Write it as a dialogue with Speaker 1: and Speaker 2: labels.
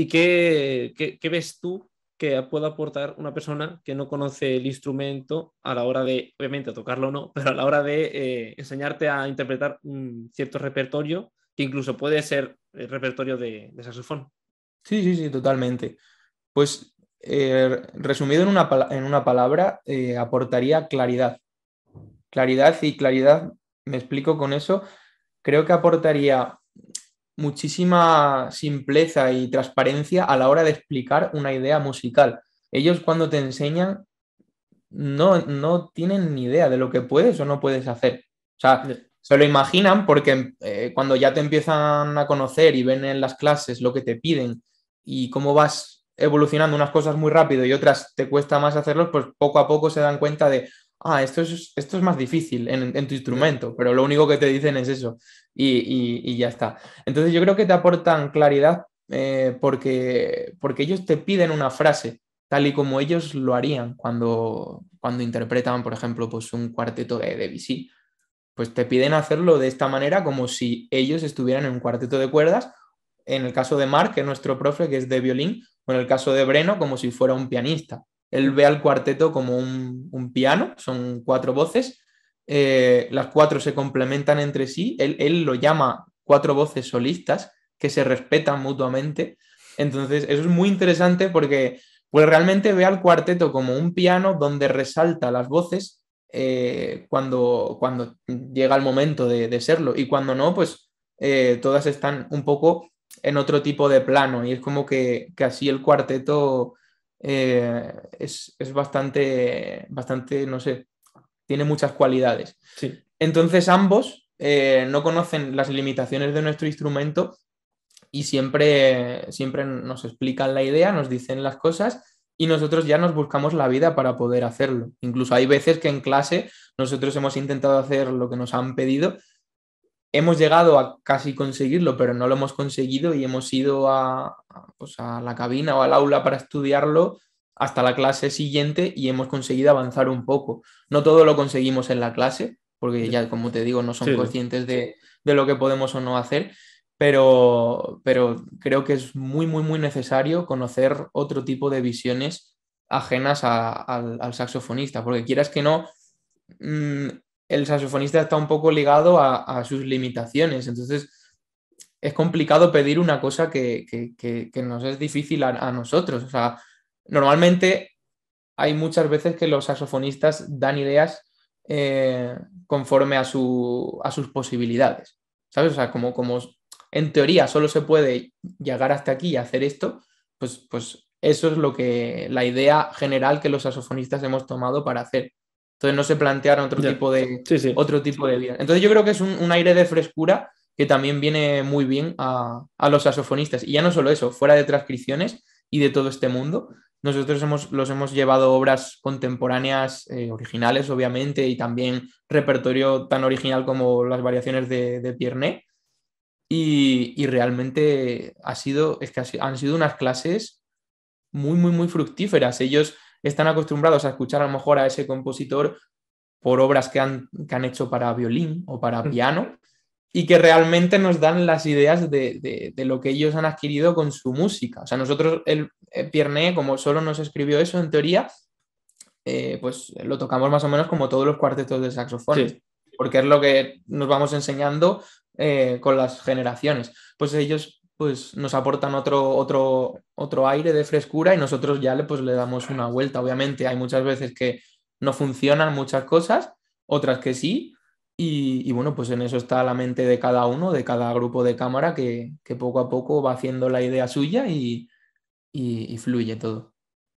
Speaker 1: ¿Y qué, ves tú que pueda aportar una persona que no conoce el instrumento a la hora de, obviamente, tocarlo o no, pero a la hora de eh, enseñarte a interpretar un mm, cierto repertorio que incluso puede ser el repertorio de, saxofón? Sí, sí, sí, totalmente. Pues eh, resumido en una, en una palabra, eh, aportaría claridad. Claridad y claridad, me explico con eso, creo que aportaría muchísima simpleza y transparencia a la hora de explicar una idea musical. Ellos cuando te enseñan no, tienen ni idea de lo que puedes o no puedes hacer. O sea, se lo imaginan porque eh, cuando ya te empiezan a conocer y ven en las clases lo que te piden y cómo vas evolucionando unas cosas muy rápido y otras te cuesta más hacerlos, pues poco a poco se dan cuenta de, ah, esto es, esto es más difícil en tu instrumento, pero lo único que te dicen es eso y, ya está. Entonces yo creo que te aportan claridad eh, porque, porque ellos te piden una frase, tal y como ellos lo harían cuando, cuando interpretan, por ejemplo, pues un cuarteto de Debussy. Pues te piden hacerlo de esta manera como si ellos estuvieran en un cuarteto de cuerdas, en el caso de Mark, que es nuestro profe, que es de violín, o en el caso de Breno, como si fuera un pianista. Él ve al cuarteto como un piano, son cuatro voces, eh, las cuatro se complementan entre sí, él, lo llama cuatro voces solistas que se respetan mutuamente. Entonces, eso es muy interesante porque pues, realmente ve al cuarteto como un piano donde resalta las voces eh, cuando, cuando, llega el momento de, serlo y cuando no, pues eh, todas están un poco en otro tipo de plano y es como que, así el cuarteto es, es, bastante, bastante, no sé, tiene muchas cualidades. Sí. Entonces ambos eh, no conocen las limitaciones de nuestro instrumento y siempre, siempre nos explican la idea, nos dicen las cosas y nosotros ya nos buscamos la vida para poder hacerlo. Incluso hay veces que en clase nosotros hemos intentado hacer lo que nos han pedido, hemos llegado a casi conseguirlo, pero no lo hemos conseguido y hemos ido a pues, la cabina o al aula para estudiarlo hasta la clase siguiente y hemos conseguido avanzar un poco. No todo lo conseguimos en la clase, porque ya, como te digo, no son conscientes de, lo que podemos o no hacer, pero, pero creo que es muy, muy, muy necesario conocer otro tipo de visiones ajenas al, saxofonista, porque quieras que no, mm, el saxofonista está un poco ligado a, sus limitaciones, entonces es complicado pedir una cosa que, nos es difícil a, a, nosotros. O sea, Normalmente hay muchas veces que los saxofonistas dan ideas eh, conforme a, sus posibilidades, ¿sabes? O sea, como, en teoría solo se puede llegar hasta aquí y hacer esto, pues, pues eso es lo que la idea general que los saxofonistas hemos tomado para hacer. Entonces no se plantearon otro tipo de otro tipo de vida. Entonces yo creo que es un, aire de frescura que también viene muy bien a, a, los saxofonistas. Y ya no solo eso, fuera de transcripciones y de todo este mundo, nosotros hemos, los hemos llevado obras contemporáneas, eh, originales, obviamente, y también repertorio tan original como las variaciones de, de Pierné. Y, y, realmente ha sido, es que han sido unas clases muy, muy, muy fructíferas. Ellos están acostumbrados a escuchar a lo mejor a ese compositor por obras que han, que han hecho para violín o para mm. piano y que realmente nos dan las ideas de, de, de, lo que ellos han adquirido con su música. O sea, nosotros el, eh, Pierné, como solo nos escribió eso en teoría, eh, pues lo tocamos más o menos como todos los cuartetos de saxofones, porque es lo que nos vamos enseñando eh, con las generaciones. Pues ellos pues, nos aportan otro, otro, otro aire de frescura y nosotros ya le, pues, le damos una vuelta. Obviamente hay muchas veces que no funcionan muchas cosas, otras que sí, y, bueno, pues en eso está la mente de cada uno, de cada grupo de cámara, que poco a poco va haciendo la idea suya y, y, fluye todo.